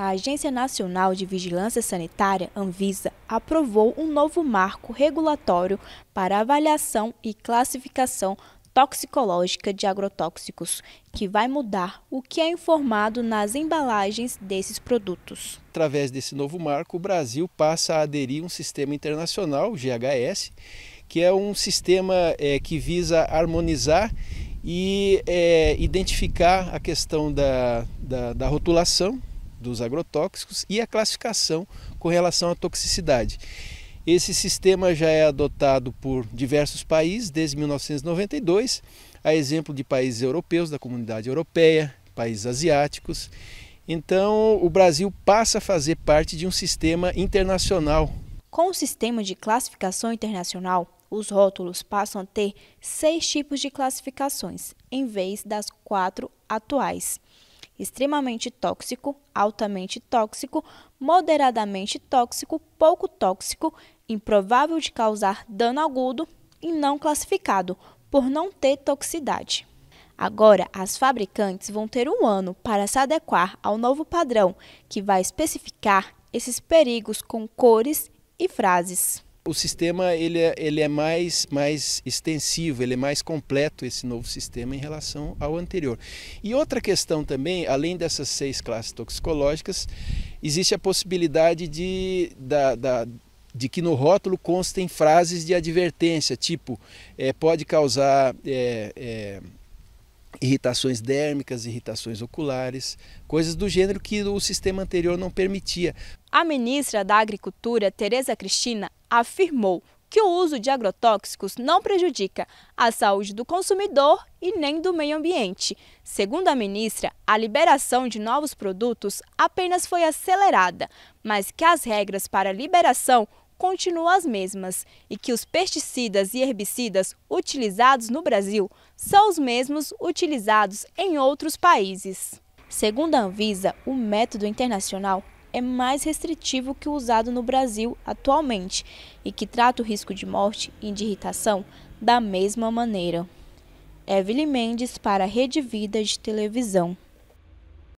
A Agência Nacional de Vigilância Sanitária, Anvisa, aprovou um novo marco regulatório para avaliação e classificação toxicológica de agrotóxicos, que vai mudar o que é informado nas embalagens desses produtos. Através desse novo marco, o Brasil passa a aderir a um sistema internacional, o GHS, que é um sistema é, que visa harmonizar e é, identificar a questão da, da, da rotulação dos agrotóxicos e a classificação com relação à toxicidade. Esse sistema já é adotado por diversos países desde 1992, a exemplo de países europeus, da comunidade europeia, países asiáticos. Então, o Brasil passa a fazer parte de um sistema internacional. Com o sistema de classificação internacional, os rótulos passam a ter seis tipos de classificações, em vez das quatro atuais extremamente tóxico, altamente tóxico, moderadamente tóxico, pouco tóxico, improvável de causar dano agudo e não classificado, por não ter toxicidade. Agora, as fabricantes vão ter um ano para se adequar ao novo padrão, que vai especificar esses perigos com cores e frases o sistema ele é, ele é mais, mais extensivo, ele é mais completo esse novo sistema em relação ao anterior. E outra questão também, além dessas seis classes toxicológicas, existe a possibilidade de, da, da de que no rótulo constem frases de advertência, tipo é, pode causar é, é, irritações dérmicas, irritações oculares, coisas do gênero que o sistema anterior não permitia. A ministra da Agricultura, Tereza Cristina, afirmou que o uso de agrotóxicos não prejudica a saúde do consumidor e nem do meio ambiente. Segundo a ministra, a liberação de novos produtos apenas foi acelerada, mas que as regras para liberação continuam as mesmas e que os pesticidas e herbicidas utilizados no Brasil são os mesmos utilizados em outros países. Segundo a Anvisa, o método internacional é mais restritivo que o usado no Brasil atualmente e que trata o risco de morte e de irritação da mesma maneira. Evelyn Mendes para a Rede Vida de Televisão.